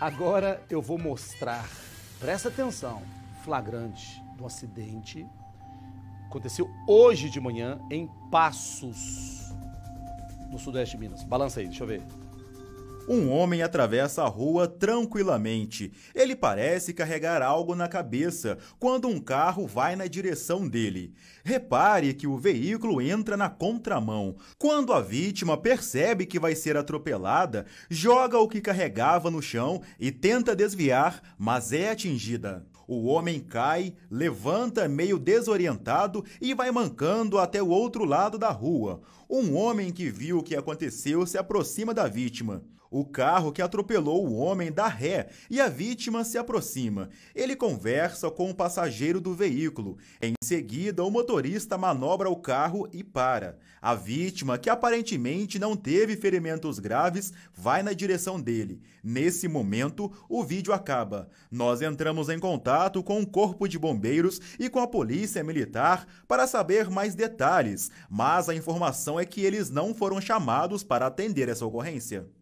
Agora eu vou mostrar, presta atenção, flagrante do acidente. Aconteceu hoje de manhã em Passos, no sudeste de Minas. Balança aí, deixa eu ver. Um homem atravessa a rua tranquilamente. Ele parece carregar algo na cabeça quando um carro vai na direção dele. Repare que o veículo entra na contramão. Quando a vítima percebe que vai ser atropelada, joga o que carregava no chão e tenta desviar, mas é atingida. O homem cai, levanta meio desorientado e vai mancando até o outro lado da rua. Um homem que viu o que aconteceu se aproxima da vítima. O carro que atropelou o homem dá ré e a vítima se aproxima. Ele conversa com o passageiro do veículo. Em seguida, o motorista manobra o carro e para. A vítima, que aparentemente não teve ferimentos graves, vai na direção dele. Nesse momento, o vídeo acaba. Nós entramos em contato com o Corpo de Bombeiros e com a Polícia Militar para saber mais detalhes, mas a informação é que eles não foram chamados para atender essa ocorrência.